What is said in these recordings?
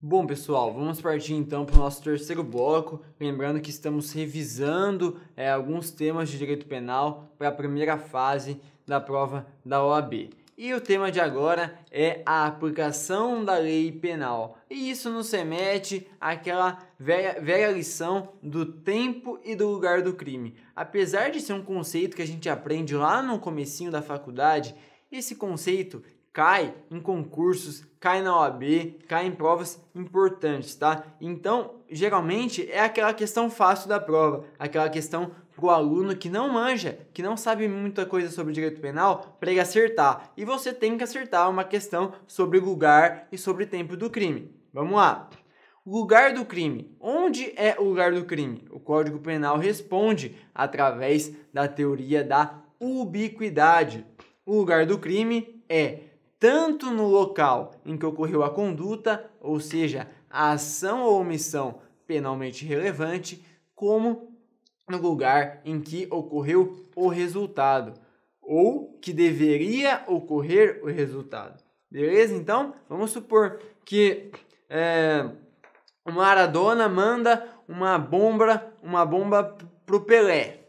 Bom, pessoal, vamos partir então para o nosso terceiro bloco. Lembrando que estamos revisando é, alguns temas de direito penal para a primeira fase da prova da OAB. E o tema de agora é a aplicação da lei penal. E isso nos remete àquela velha, velha lição do tempo e do lugar do crime. Apesar de ser um conceito que a gente aprende lá no comecinho da faculdade, esse conceito cai em concursos, cai na OAB, cai em provas importantes, tá? Então, geralmente é aquela questão fácil da prova, aquela questão para o aluno que não manja, que não sabe muita coisa sobre direito penal, para ele acertar. E você tem que acertar uma questão sobre lugar e sobre tempo do crime. Vamos lá. Lugar do crime. Onde é o lugar do crime? O Código Penal responde através da teoria da ubiquidade. O lugar do crime é tanto no local em que ocorreu a conduta, ou seja, a ação ou omissão penalmente relevante, como no lugar em que ocorreu o resultado, ou que deveria ocorrer o resultado. Beleza? Então, vamos supor que é, o Maradona manda uma bomba, uma bomba pro Pelé.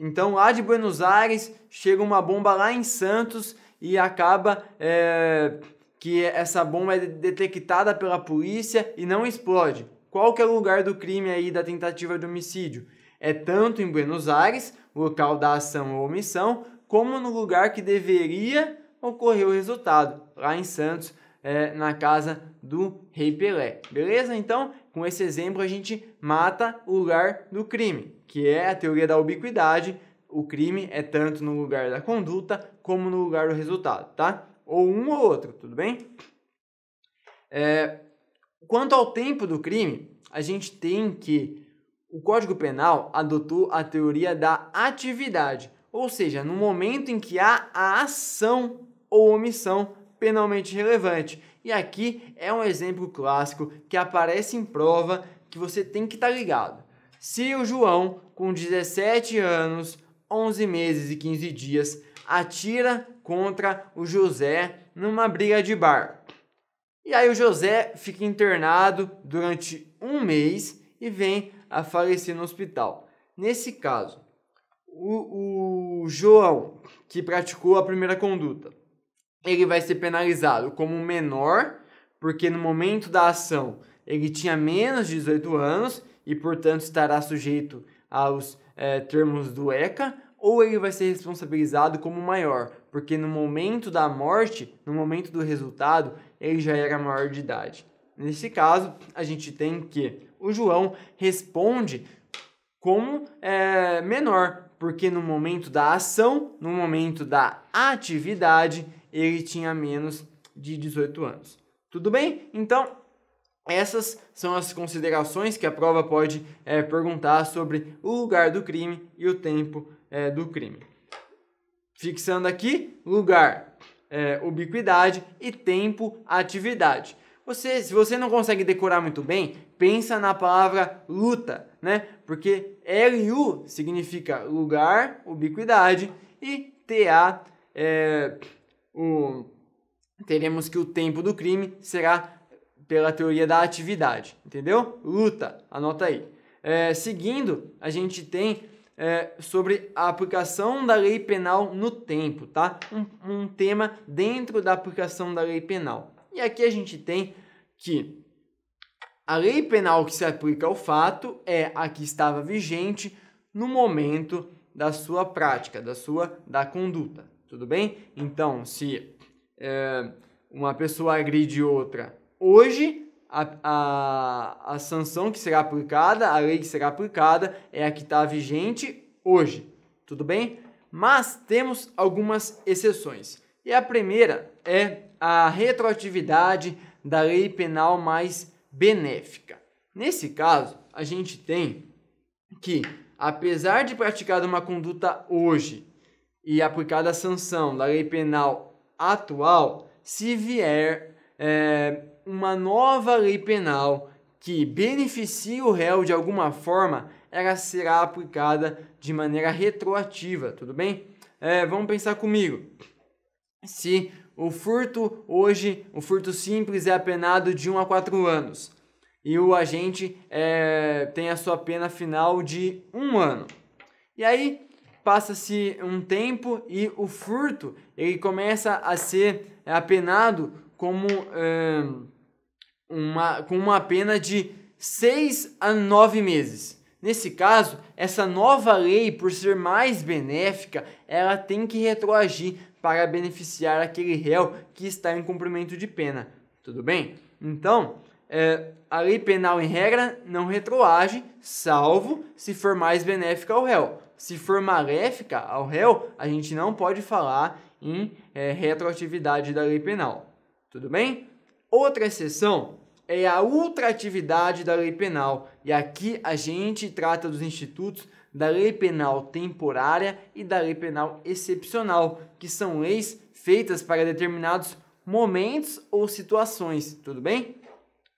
Então, lá de Buenos Aires, chega uma bomba lá em Santos e acaba é, que essa bomba é detectada pela polícia e não explode. Qual que é o lugar do crime aí da tentativa de homicídio? É tanto em Buenos Aires, local da ação ou omissão, como no lugar que deveria ocorrer o resultado, lá em Santos, é, na casa do Rei Pelé. Beleza? Então, com esse exemplo, a gente mata o lugar do crime, que é a teoria da ubiquidade o crime é tanto no lugar da conduta como no lugar do resultado, tá? Ou um ou outro, tudo bem? É, quanto ao tempo do crime, a gente tem que o Código Penal adotou a teoria da atividade, ou seja, no momento em que há a ação ou omissão penalmente relevante. E aqui é um exemplo clássico que aparece em prova que você tem que estar tá ligado. Se o João, com 17 anos, 11 meses e 15 dias, atira contra o José numa briga de bar. E aí o José fica internado durante um mês e vem a falecer no hospital. Nesse caso, o, o João, que praticou a primeira conduta, ele vai ser penalizado como menor, porque no momento da ação ele tinha menos de 18 anos e, portanto, estará sujeito aos é, termos do ECA, ou ele vai ser responsabilizado como maior, porque no momento da morte, no momento do resultado, ele já era maior de idade. Nesse caso, a gente tem que o João responde como é, menor, porque no momento da ação, no momento da atividade, ele tinha menos de 18 anos. Tudo bem? Então, essas são as considerações que a prova pode é, perguntar sobre o lugar do crime e o tempo é, do crime. Fixando aqui, lugar, é, ubiquidade e tempo, atividade. Você, se você não consegue decorar muito bem, pensa na palavra luta, né? Porque LU significa lugar, ubiquidade e TA, é, o, teremos que o tempo do crime será pela teoria da atividade, entendeu? Luta, anota aí. É, seguindo, a gente tem é, sobre a aplicação da lei penal no tempo, tá? Um, um tema dentro da aplicação da lei penal. E aqui a gente tem que a lei penal que se aplica ao fato é a que estava vigente no momento da sua prática, da sua da conduta. Tudo bem? Então, se é, uma pessoa agride outra Hoje, a, a, a sanção que será aplicada, a lei que será aplicada, é a que está vigente hoje, tudo bem? Mas temos algumas exceções. E a primeira é a retroatividade da lei penal mais benéfica. Nesse caso, a gente tem que, apesar de praticar uma conduta hoje e aplicada a sanção da lei penal atual, se vier é, uma nova lei penal que beneficie o réu de alguma forma, ela será aplicada de maneira retroativa, tudo bem? É, vamos pensar comigo. Se o furto hoje, o furto simples é apenado de 1 a 4 anos e o agente é, tem a sua pena final de 1 ano. E aí passa-se um tempo e o furto ele começa a ser apenado como... É, uma, com uma pena de 6 a 9 meses. Nesse caso, essa nova lei, por ser mais benéfica, ela tem que retroagir para beneficiar aquele réu que está em cumprimento de pena. Tudo bem? Então, é, a lei penal, em regra, não retroage, salvo se for mais benéfica ao réu. Se for maléfica ao réu, a gente não pode falar em é, retroatividade da lei penal. Tudo bem? Outra exceção é a ultratividade da lei penal, e aqui a gente trata dos institutos da lei penal temporária e da lei penal excepcional, que são leis feitas para determinados momentos ou situações, tudo bem?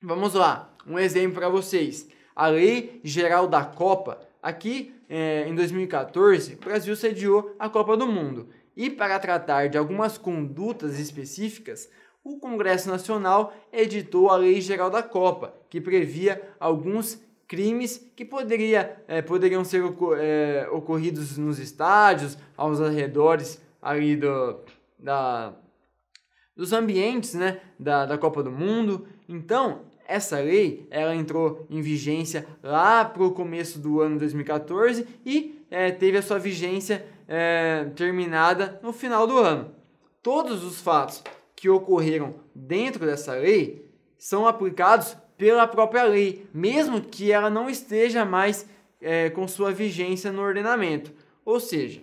Vamos lá, um exemplo para vocês. A Lei Geral da Copa, aqui é, em 2014, o Brasil sediou a Copa do Mundo. E para tratar de algumas condutas específicas, o Congresso Nacional editou a Lei Geral da Copa, que previa alguns crimes que poderia, é, poderiam ser é, ocorridos nos estádios, aos arredores ali do, da, dos ambientes né, da, da Copa do Mundo. Então, essa lei ela entrou em vigência lá para o começo do ano 2014 e é, teve a sua vigência terminada no final do ano. Todos os fatos que ocorreram dentro dessa lei são aplicados pela própria lei, mesmo que ela não esteja mais é, com sua vigência no ordenamento. Ou seja,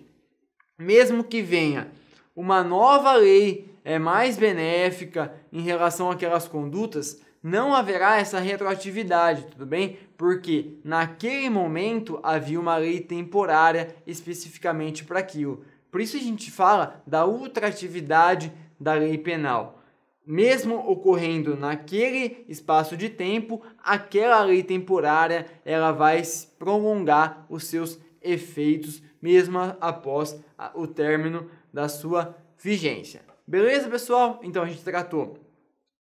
mesmo que venha uma nova lei é mais benéfica em relação àquelas condutas, não haverá essa retroatividade, tudo bem? Porque naquele momento havia uma lei temporária especificamente para aquilo. Por isso a gente fala da ultratividade da lei penal. Mesmo ocorrendo naquele espaço de tempo, aquela lei temporária ela vai prolongar os seus efeitos mesmo após o término da sua vigência. Beleza, pessoal? Então a gente tratou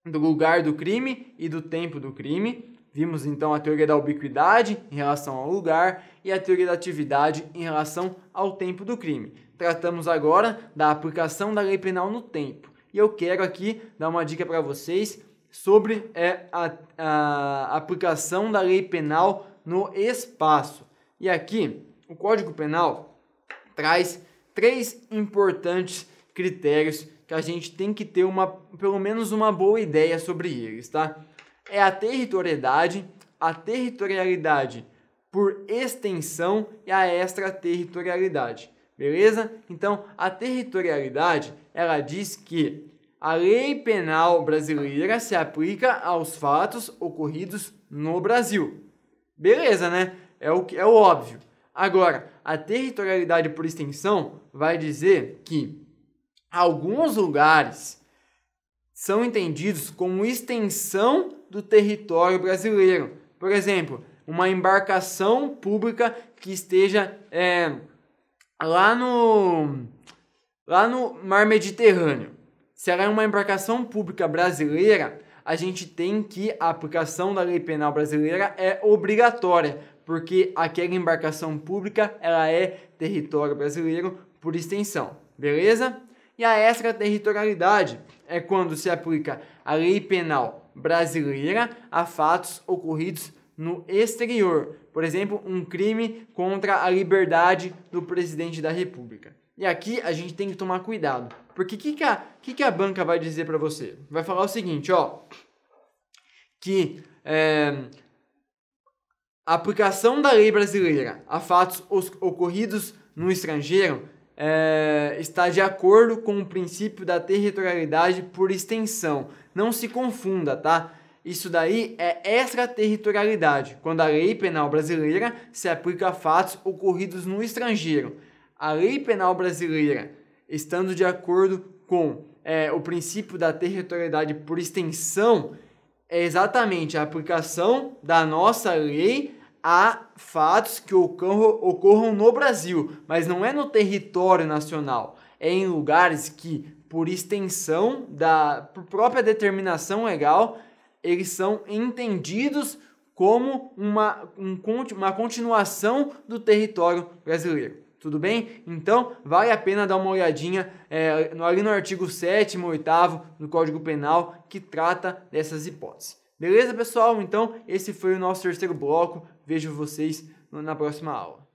do lugar do crime e do tempo do crime. Vimos então a teoria da ubiquidade em relação ao lugar e a teoria da atividade em relação ao tempo do crime. Tratamos agora da aplicação da lei penal no tempo. E eu quero aqui dar uma dica para vocês sobre é, a, a aplicação da lei penal no espaço. E aqui, o Código Penal traz três importantes critérios que a gente tem que ter uma, pelo menos uma boa ideia sobre eles, tá? é a territorialidade, a territorialidade por extensão e a extraterritorialidade. Beleza? Então, a territorialidade, ela diz que a lei penal brasileira se aplica aos fatos ocorridos no Brasil. Beleza, né? É o, é o óbvio. Agora, a territorialidade por extensão vai dizer que alguns lugares são entendidos como extensão do território brasileiro. Por exemplo, uma embarcação pública que esteja é, lá, no, lá no Mar Mediterrâneo. Se ela é uma embarcação pública brasileira, a gente tem que a aplicação da lei penal brasileira é obrigatória, porque aquela embarcação pública ela é território brasileiro por extensão, beleza? E a extraterritorialidade é quando se aplica a lei penal brasileira a fatos ocorridos no exterior, por exemplo, um crime contra a liberdade do presidente da República. E aqui a gente tem que tomar cuidado, porque o que, que, a, que, que a banca vai dizer para você? Vai falar o seguinte, ó, que é, a aplicação da lei brasileira a fatos ocorridos no estrangeiro é, está de acordo com o princípio da territorialidade por extensão. Não se confunda, tá? Isso daí é extraterritorialidade, quando a lei penal brasileira se aplica a fatos ocorridos no estrangeiro. A lei penal brasileira, estando de acordo com é, o princípio da territorialidade por extensão, é exatamente a aplicação da nossa lei a fatos que ocorram, ocorram no Brasil, mas não é no território nacional, é em lugares que, por extensão da por própria determinação legal, eles são entendidos como uma, um, uma continuação do território brasileiro. Tudo bem? Então, vale a pena dar uma olhadinha é, no, ali no artigo 7, 8 do Código Penal que trata dessas hipóteses. Beleza, pessoal? Então, esse foi o nosso terceiro bloco Vejo vocês na próxima aula.